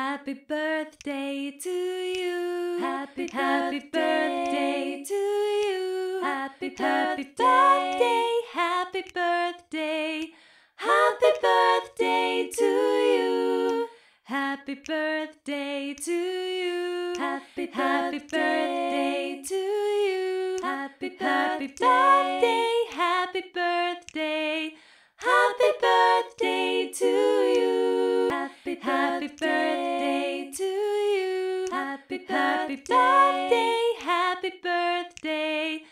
Happy birthday to you. Happy, happy birthday to you. Happy, happy birthday. Happy birthday. Happy birthday to you. Happy birthday to you. Happy, happy birthday to you. Happy, happy birthday. Happy birthday. Happy birthday to you. Happy, happy birthday. Happy birthday, happy birthday,